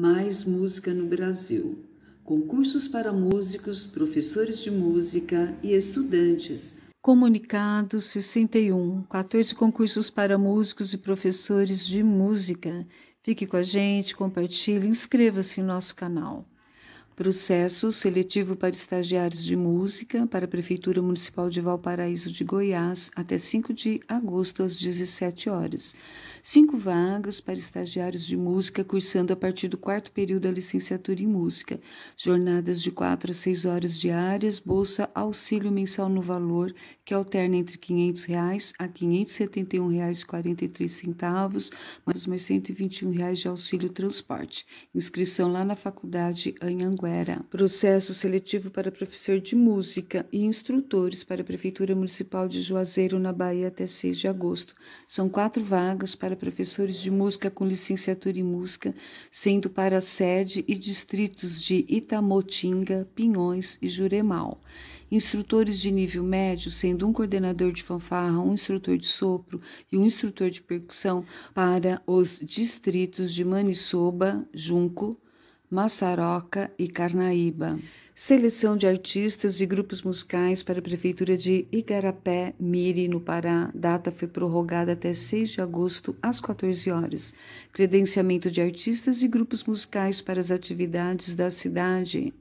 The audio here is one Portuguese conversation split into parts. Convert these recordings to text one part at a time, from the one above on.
Mais Música no Brasil. Concursos para músicos, professores de música e estudantes. Comunicado 61, 14 concursos para músicos e professores de música. Fique com a gente, compartilhe, inscreva-se em nosso canal. Processo seletivo para estagiários de música para a Prefeitura Municipal de Valparaíso de Goiás até 5 de agosto às 17 horas. Cinco vagas para estagiários de música cursando a partir do quarto período da licenciatura em música. Jornadas de 4 a 6 horas diárias, bolsa auxílio mensal no valor que alterna entre R$ 500 reais a R$ 571,43, mais R$ 121 reais de auxílio transporte. Inscrição lá na faculdade Anhanguera. Processo seletivo para professor de música e instrutores para a Prefeitura Municipal de Juazeiro, na Bahia, até 6 de agosto. São quatro vagas para professores de música com licenciatura em música, sendo para a sede e distritos de Itamotinga, Pinhões e Juremal. Instrutores de nível médio, sendo um coordenador de fanfarra, um instrutor de sopro e um instrutor de percussão para os distritos de Manisoba, Junco, Massaroca e Carnaíba. Seleção de artistas e grupos musicais para a Prefeitura de Igarapé, Miri, no Pará. Data foi prorrogada até 6 de agosto, às 14 horas. Credenciamento de artistas e grupos musicais para as atividades da cidade.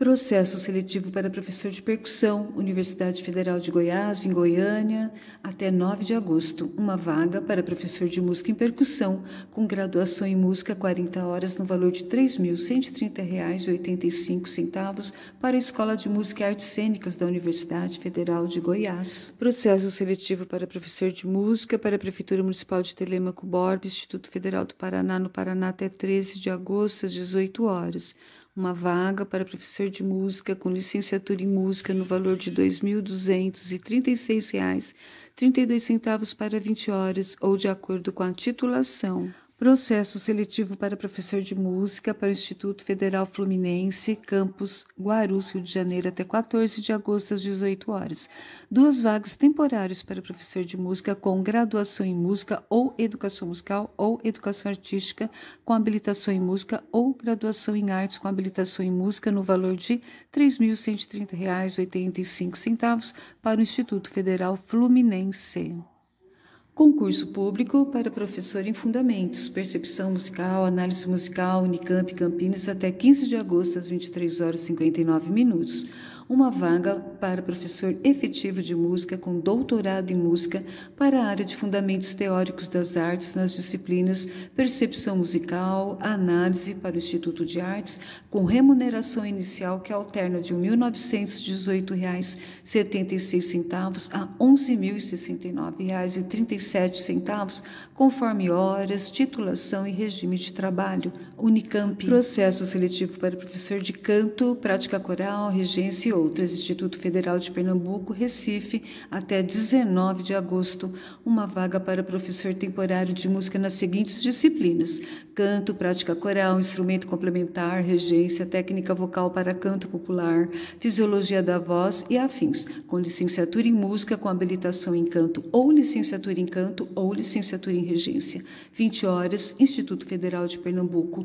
Processo seletivo para professor de percussão, Universidade Federal de Goiás, em Goiânia, até 9 de agosto. Uma vaga para professor de música em percussão, com graduação em música 40 horas, no valor de R$ 3.130,85 para a Escola de Música e Artes Cênicas da Universidade Federal de Goiás. Processo seletivo para professor de música para a Prefeitura Municipal de Telemaco Borba, Instituto Federal do Paraná, no Paraná, até 13 de agosto, às 18 horas uma vaga para professor de música com licenciatura em música no valor de R$ 2.236,32 para 20 horas ou de acordo com a titulação. Processo seletivo para professor de música para o Instituto Federal Fluminense, campus Guarus, Rio de Janeiro, até 14 de agosto às 18 horas. Duas vagas temporárias para professor de música com graduação em música ou educação musical ou educação artística com habilitação em música ou graduação em artes com habilitação em música no valor de R$ 3.130,85 para o Instituto Federal Fluminense. Concurso público para professor em Fundamentos, Percepção Musical, Análise Musical, Unicamp, Campinas, até 15 de agosto, às 23 horas e 59 minutos uma vaga para professor efetivo de música com doutorado em música para a área de fundamentos teóricos das artes nas disciplinas percepção musical, análise para o Instituto de Artes, com remuneração inicial que alterna de R$ 1.918,76 a R$ 11.069,37, conforme horas, titulação e regime de trabalho Unicamp. Processo seletivo para professor de canto, prática coral, regência e outras. Instituto Federal de Pernambuco, Recife, até 19 de agosto. Uma vaga para professor temporário de música nas seguintes disciplinas: canto, prática coral, instrumento complementar, regência, técnica vocal para canto popular, fisiologia da voz e afins, com licenciatura em música com habilitação em canto ou licenciatura em canto ou licenciatura em regência. 20 horas, Instituto Federal de Pernambuco.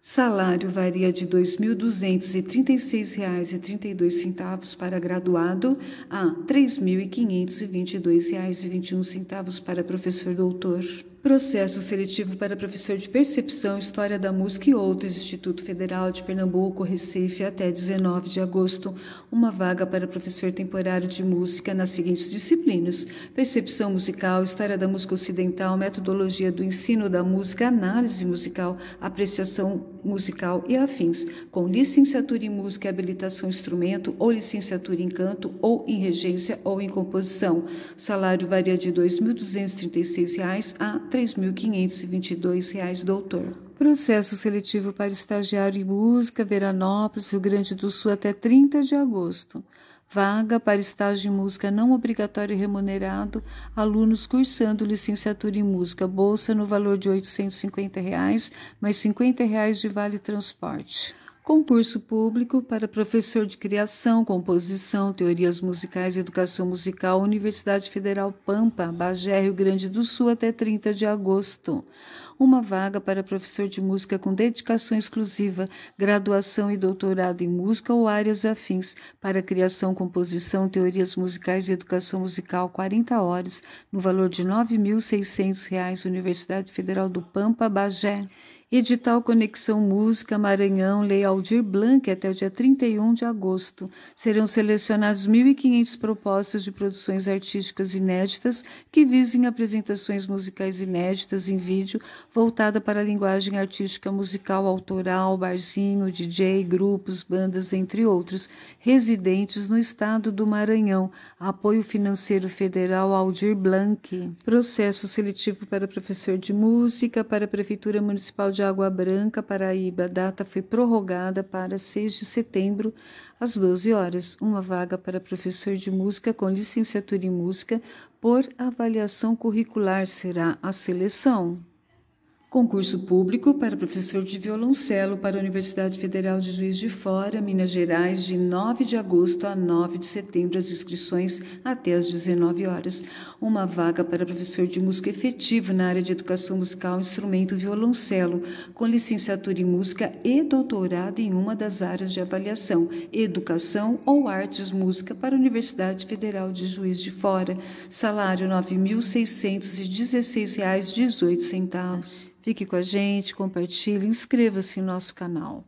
Salário varia de R$ 2.236,32 para graduado a R$ 3.522,21 para professor doutor. Processo seletivo para professor de percepção, história da música e outros, Instituto Federal de Pernambuco, Recife, até 19 de agosto. Uma vaga para professor temporário de música nas seguintes disciplinas: percepção musical, história da música ocidental, metodologia do ensino da música, análise musical, apreciação musical e afins, com licenciatura em música e habilitação instrumento, ou licenciatura em canto, ou em regência ou em composição. O salário varia de R$ 2.236 a R$ 3.522, doutor. Processo seletivo para estagiário em música, Veranópolis, Rio Grande do Sul, até 30 de agosto vaga para estágio de música não obrigatório e remunerado, alunos cursando licenciatura em música, bolsa no valor de R$ 850, mais R$ 50 de vale transporte concurso público para professor de criação, composição, teorias musicais e educação musical, Universidade Federal Pampa, Bagé, Rio Grande do Sul, até 30 de agosto. Uma vaga para professor de música com dedicação exclusiva, graduação e doutorado em música ou áreas afins, para criação, composição, teorias musicais e educação musical, 40 horas, no valor de R$ 9.600, Universidade Federal do Pampa, Bagé. Edital Conexão Música Maranhão, Lei Aldir Blanc, até o dia 31 de agosto. Serão selecionados 1.500 propostas de produções artísticas inéditas que visem apresentações musicais inéditas em vídeo voltada para a linguagem artística musical autoral, barzinho, DJ, grupos, bandas, entre outros, residentes no estado do Maranhão. Apoio Financeiro Federal Aldir Blanc. Processo seletivo para professor de música, para a Prefeitura Municipal de de Água Branca, Paraíba, a data foi prorrogada para 6 de setembro, às 12 horas. Uma vaga para professor de música com licenciatura em música por avaliação curricular será a seleção. Concurso público para professor de violoncelo para a Universidade Federal de Juiz de Fora, Minas Gerais, de 9 de agosto a 9 de setembro, as inscrições até às 19 horas. Uma vaga para professor de música efetivo na área de educação musical, instrumento violoncelo, com licenciatura em música e doutorado em uma das áreas de avaliação, educação ou artes música para a Universidade Federal de Juiz de Fora. Salário R$ 9.616,18. Fique com a gente, compartilhe, inscreva-se em nosso canal.